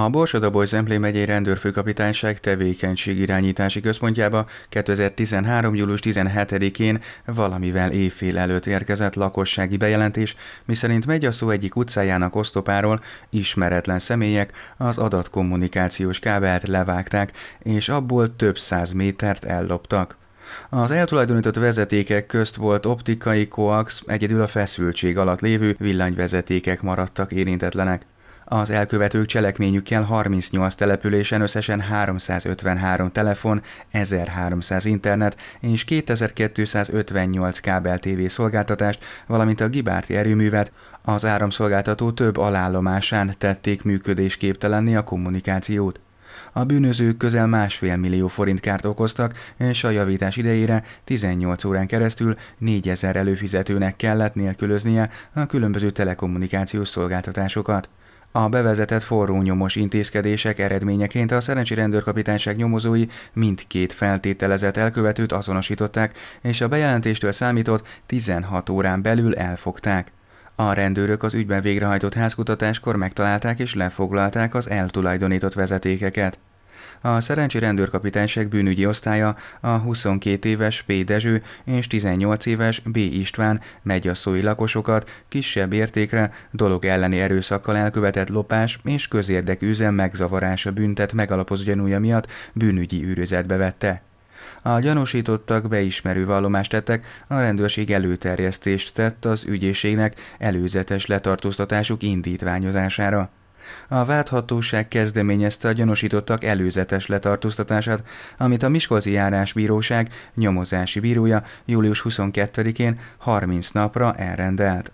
A Borsodabos Zemplé megyei rendőrfőkapitányság tevékenység irányítási központjába 2013. július 17-én valamivel évfél előtt érkezett lakossági bejelentés, miszerint szó egyik utcájának osztopáról ismeretlen személyek az adatkommunikációs kábelt levágták, és abból több száz métert elloptak. Az eltulajdonított vezetékek közt volt optikai koax, egyedül a feszültség alatt lévő villanyvezetékek maradtak érintetlenek. Az elkövetők cselekményükkel 38 településen összesen 353 telefon, 1300 internet és 2258 kábel TV szolgáltatást, valamint a Gibárti erőművet, az áramszolgáltató több alállomásán tették működésképtelenni a kommunikációt. A bűnözők közel másfél millió forint kárt okoztak, és a javítás idejére 18 órán keresztül 4000 előfizetőnek kellett nélkülöznie a különböző telekommunikációs szolgáltatásokat. A bevezetett forró nyomos intézkedések eredményeként a Szerencsi rendőrkapitányság nyomozói mindkét feltételezett elkövetőt azonosították, és a bejelentéstől számított 16 órán belül elfogták. A rendőrök az ügyben végrehajtott házkutatáskor megtalálták és lefoglalták az eltulajdonított vezetékeket. A Szerencsi rendőrkapitányság bűnügyi osztálya a 22 éves P. Dezső és 18 éves B. István megyasszói lakosokat kisebb értékre dolog elleni erőszakkal elkövetett lopás és közérdekű üzem megzavarása büntet megalapoz gyanúja miatt bűnügyi űrözetbe vette. A gyanúsítottak beismerő vallomást tettek, a rendőrség előterjesztést tett az ügyészségnek előzetes letartóztatásuk indítványozására. A vádhatóság kezdeményezte a gyanúsítottak előzetes letartóztatását, amit a Miskolci Járásbíróság nyomozási bírója július 22-én 30 napra elrendelt.